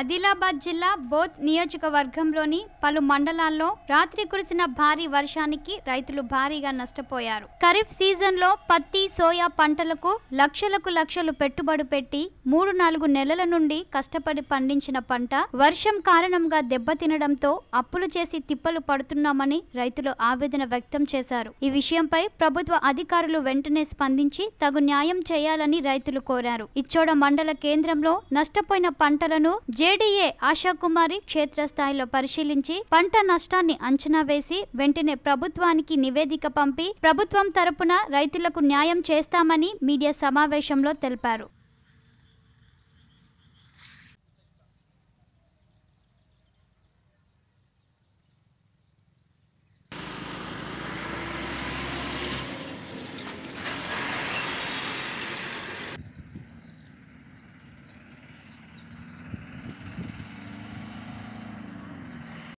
ఆదిలాబాద్ జిల్లా బోధ్ నియోజకవర్గంలోని పలు మండలాల్లో రాత్రి కురిసిన భారీ వర్షానికి రైతులు భారీగా నష్టపోయారు ఖరీఫ్ సీజన్లో పత్తి సోయా పంటలకు లక్షలకు లక్షలు పెట్టుబడి పెట్టి మూడు నాలుగు నెలల నుండి కష్టపడి పండించిన పంట వర్షం కారణంగా దెబ్బతినడంతో అప్పులు చేసి తిప్పలు పడుతున్నామని రైతులు ఆవేదన వ్యక్తం చేశారు ఈ విషయంపై ప్రభుత్వ అధికారులు వెంటనే స్పందించి తగు న్యాయం చేయాలని రైతులు కోరారు ఇచ్చోడ మండల కేంద్రంలో నష్టపోయిన పంటలను జేడీఏ ఆశాకుమారి క్షేత్రస్థాయిలో పరిశీలించి పంట నష్టాన్ని అంచనా వేసి వెంటనే ప్రభుత్వానికి నివేదిక పంపి ప్రభుత్వం తరపున రైతులకు న్యాయం చేస్తామని మీడియా సమావేశంలో తెలిపారు